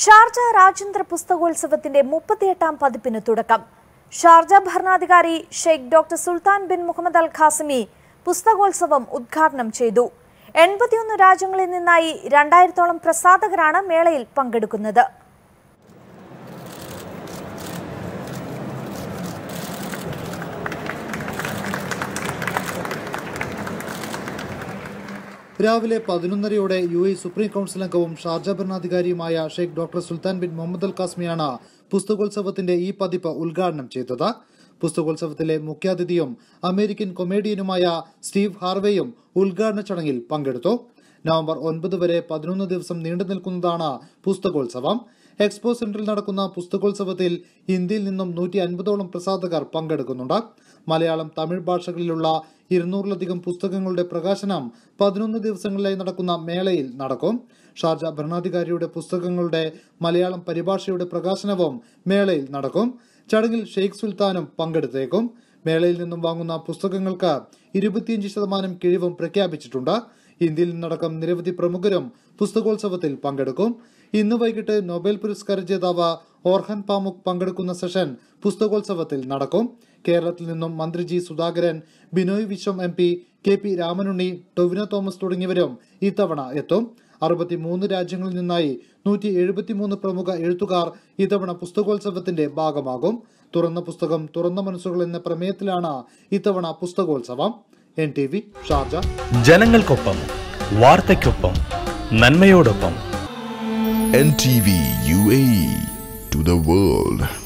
Sharjah രാജ്യാന്തര പുസ്തകോത്സവത്തിന്റെ മുപ്പത്തിയെട്ടാം പതിപ്പിന് തുടക്കം ഷാർജ ഭരണാധികാരി Sheikh doctor Sultan bin Muhammad Al Qasimi പുസ്തകോത്സവം ഉദ്ഘാടനം ചെയ്തു എൺപത്തിയൊന്ന് രാജ്യങ്ങളിൽ നിന്നായി രണ്ടായിരത്തോളം പ്രസാധകരാണ് മേളയിൽ പങ്കെടുക്കുന്നത് രാവിലെ പതിനൊന്നരയോടെ യു എ സുപ്രീം കൗൺസിൽ അംഗവും ഷാർജ ഭരണാധികാരിയുമായ Sheikh doctor Sultan bin Muhammad Al കാസ്മിയാണ് പുസ്തകോത്സവത്തിന്റെ ഈ പതിപ്പ് ഉദ്ഘാടനം ചെയ്തത് പുസ്തകോത്സവത്തിലെ മുഖ്യാതിഥിയും അമേരിക്കൻ കൊമേഡിയനുമായ സ്റ്റീവ് ഹാർവേയും ഉദ്ഘാടന ചടങ്ങിൽ പങ്കെടുത്തു നവംബർ ഒൻപത് വരെ പതിനൊന്ന് ദിവസം നീണ്ടു നിൽക്കുന്നതാണ് പുസ്തകോത്സവം എക്സ്പോ സെന്ററിൽ നടക്കുന്ന പുസ്തകോത്സവത്തിൽ ഇന്ത്യയിൽ നിന്നും നൂറ്റി അൻപതോളം പ്രസാധകർ പങ്കെടുക്കുന്നുണ്ട് മലയാളം തമിഴ് ഭാഷകളിലുള്ള ഇരുന്നൂറിലധികം പുസ്തകങ്ങളുടെ പ്രകാശനം പതിനൊന്ന് ദിവസങ്ങളിലായി നടക്കുന്ന മേളയിൽ നടക്കും ഷാർജ ഭരണാധികാരിയുടെ പുസ്തകങ്ങളുടെ മലയാളം പരിഭാഷയുടെ പ്രകാശനവും മേളയിൽ നടക്കും ചടങ്ങിൽ ഷെയ്ഖ് സുൽത്താനും പങ്കെടുത്തേക്കും മേളയിൽ നിന്നും വാങ്ങുന്ന പുസ്തകങ്ങൾക്ക് ഇരുപത്തിയഞ്ച് ശതമാനം കിഴിവും പ്രഖ്യാപിച്ചിട്ടുണ്ട് ഇന്ത്യയിൽ നിന്നടക്കം നിരവധി പ്രമുഖരും പുസ്തകോത്സവത്തിൽ പങ്കെടുക്കും ഇന്ന് വൈകിട്ട് നൊബേൽ പുരസ്കാര ജേതാവ് ഓർഹൻ പാമുക് പങ്കെടുക്കുന്ന സെഷൻ പുസ്തകോത്സവത്തിൽ നടക്കും കേരളത്തിൽ നിന്നും മന്ത്രി G Sudhakaran Binoy Viswam M P K P Ramanunni Tovino Thomas തുടങ്ങിയവരും ഇത്തവണ എത്തും അറുപത്തിമൂന്ന് രാജ്യങ്ങളിൽ നിന്നായി നൂറ്റി എഴുപത്തിമൂന്ന് പ്രമുഖ എഴുത്തുകാർ ഇത്തവണ പുസ്തകോത്സവത്തിന്റെ ഭാഗമാകും തുറന്ന പുസ്തകം തുറന്ന മനസ്സുകൾ എന്ന പ്രമേയത്തിലാണ് ഇത്തവണ പുസ്തകോത്സവം എൻ ടി വി ഷാർജ ജനങ്ങൾക്കൊപ്പം വാർത്തയ്ക്കൊപ്പം നന്മയോടൊപ്പം N T V U A to the world